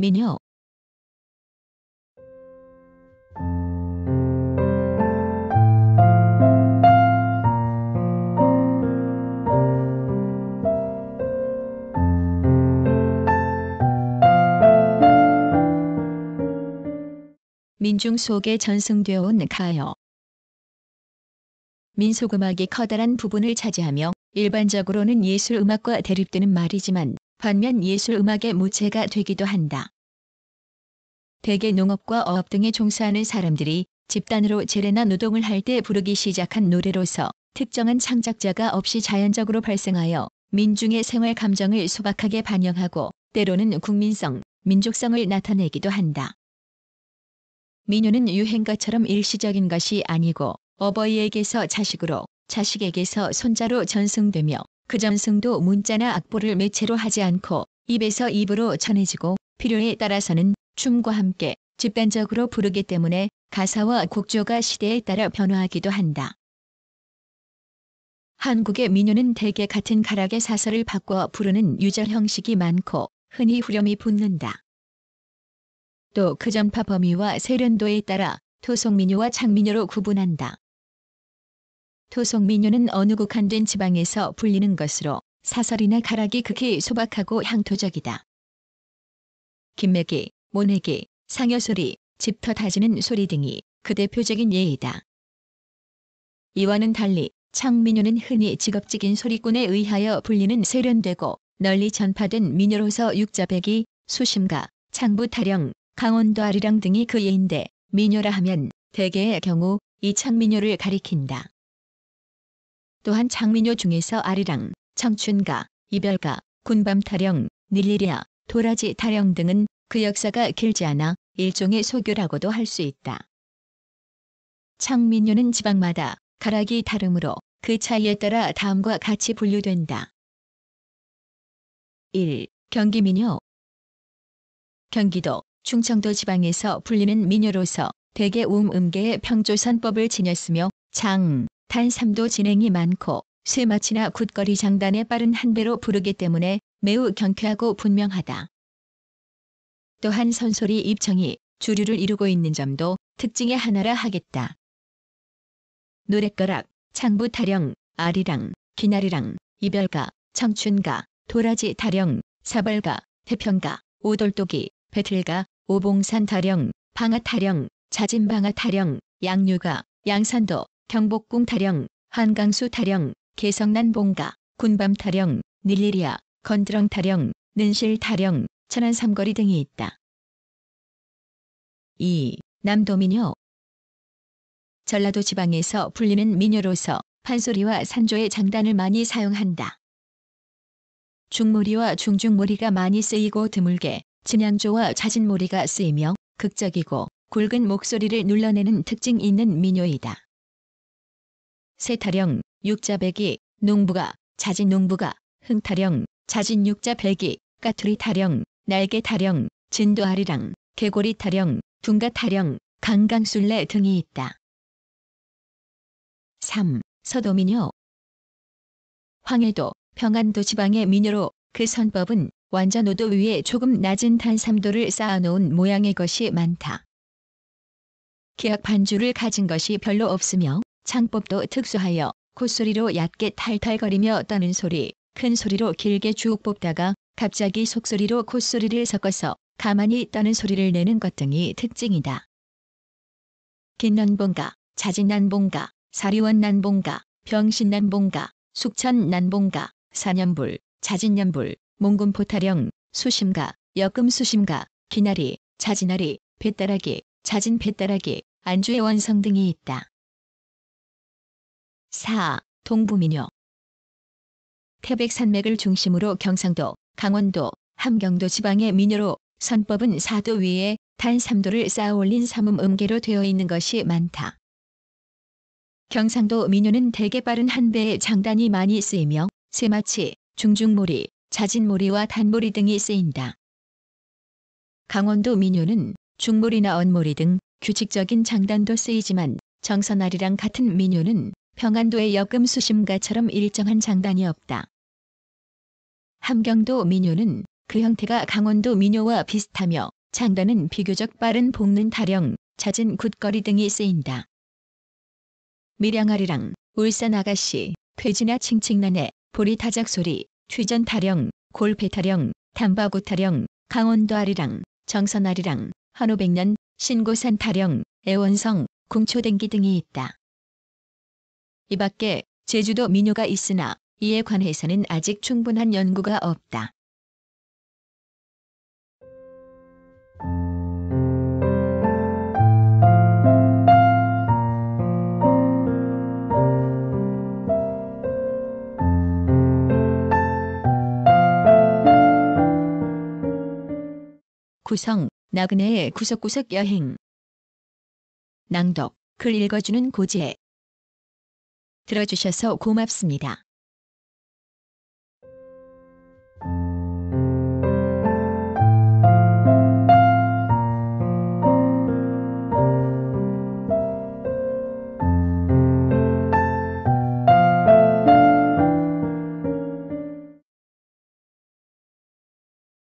미녀 민중 속에 전승되어 온 가요. 민속음악이 커다란 부분을 차지하며 일반적으로는 예술음악과 대립되는 말이지만 반면 예술음악의 무채가 되기도 한다. 대개 농업과 어업 등에 종사하는 사람들이 집단으로 재래나 노동을 할 때 부르기 시작한 노래로서 특정한 창작자가 없이 자연적으로 발생하여 민중의 생활 감정을 소박하게 반영하고 때로는 국민성, 민족성을 나타내기도 한다. 민요는 유행가처럼 일시적인 것이 아니고 어버이에게서 자식으로 자식에게서 손자로 전승되며 그 전승도 문자나 악보를 매체로 하지 않고 입에서 입으로 전해지고 필요에 따라서는 춤과 함께 집단적으로 부르기 때문에 가사와 곡조가 시대에 따라 변화하기도 한다. 한국의 민요는 대개 같은 가락의 사설을 바꿔 부르는 유절 형식이 많고 흔히 후렴이 붙는다. 또 그 전파 범위와 세련도에 따라 토속민요와 창민요로 구분한다. 토속민요는 어느 국한된 지방에서 불리는 것으로 사설이나 가락이 극히 소박하고 향토적이다. 김매기, 모내기, 상여소리, 집터 다지는 소리 등이 그 대표적인 예이다. 이와는 달리 창민요는 흔히 직업적인 소리꾼에 의하여 불리는 세련되고 널리 전파된 민요로서 육자백이 수심가, 창부 타령, 강원도 아리랑 등이 그 예인데 민요라 하면 대개의 경우 이 창민요를 가리킨다. 또한 장민요 중에서 아리랑, 청춘가, 이별가, 군밤 타령, 닐리리아, 도라지 타령 등은 그 역사가 길지 않아 일종의 소교라고도 할 수 있다. 창민요는 지방마다 가락이 다름으로 그 차이에 따라 다음과 같이 분류된다. 1. 경기민요 경기도, 충청도 지방에서 불리는 민요로서 대개 움음계의 평조선법을 지녔으며 장, 단삼도 진행이 많고 쇠마치나 굿거리 장단의 빠른 한배로 부르기 때문에 매우 경쾌하고 분명하다. 또한 선소리 입청이 주류를 이루고 있는 점도 특징의 하나라 하겠다. 노랫가락, 창부타령, 아리랑, 기나리랑, 이별가, 청춘가, 도라지 타령, 사벌가 태평가, 오돌독이, 배틀가, 오봉산 타령, 방아 타령, 자진방아 타령, 양류가 양산도, 경복궁 타령, 한강수 타령, 개성난 봉가, 군밤 타령, 닐리리아, 건드렁 타령, 는실 타령, 천안 삼거리 등이 있다. 2. 남도민요 전라도 지방에서 불리는 민요로서 판소리와 산조의 장단을 많이 사용한다. 중모리와 중중모리가 많이 쓰이고 드물게 진양조와 자진모리가 쓰이며 극적이고 굵은 목소리를 눌러내는 특징 이 있는 민요이다. 세타령, 육자배기, 농부가, 자진 농부가, 흥타령, 자진 육자배기, 까투리 타령, 날개 타령, 진도아리랑, 개고리 타령, 둥가 타령, 강강술래 등이 있다. 3. 서도민요 황해도, 평안도 지방의 민요로 그 선법은 완전 오도 위에 조금 낮은 단삼도를 쌓아놓은 모양의 것이 많다. 기악 반주를 가진 것이 별로 없으며 창법도 특수하여 콧소리로 얕게 탈탈거리며 떠는 소리, 큰 소리로 길게 쭉 뽑다가 갑자기 속소리로 콧소리를 섞어서 가만히 떠는 소리를 내는 것 등이 특징이다. 긴난봉가, 자진난봉가, 사리원난봉가, 병신난봉가, 숙천난봉가, 사년불, 자진년불, 몽군포타령, 수심가, 역금수심가, 기나리, 자진나리 뱃다라기, 자진뱃다라기, 안주의 원성 등이 있다. 4. 동부민요 태백산맥을 중심으로 경상도, 강원도, 함경도 지방의 민요로 선법은 4도 위에 단 3도를 쌓아 올린 삼음 음계로 되어 있는 것이 많다. 경상도 민요는 대개 빠른 한배에 장단이 많이 쓰이며 세마치, 중중모리자진모리와단모리 등이 쓰인다. 강원도 민요는 중모리나언모리등 규칙적인 장단도 쓰이지만 정선아리랑 같은 민요는 평안도의 역금수심가처럼 일정한 장단이 없다. 함경도 민요는 그 형태가 강원도 민요와 비슷하며 장단은 비교적 빠른 볶는 타령, 잦은 굿거리 등이 쓰인다. 밀양아리랑, 울산 아가씨, 퇴지나 칭칭난에, 보리 타작 소리, 취전 타령, 골패 타령, 담바구 타령, 강원도 아리랑, 정선 아리랑, 한오백년, 신고산 타령, 애원성, 궁초댕기 등이 있다. 이 밖에 제주도 민요가 있으나 이에 관해서는 아직 충분한 연구가 없다. 구성, 나그네의 구석구석 여행 낭독, 글 읽어주는 고재 들어주셔서 고맙습니다.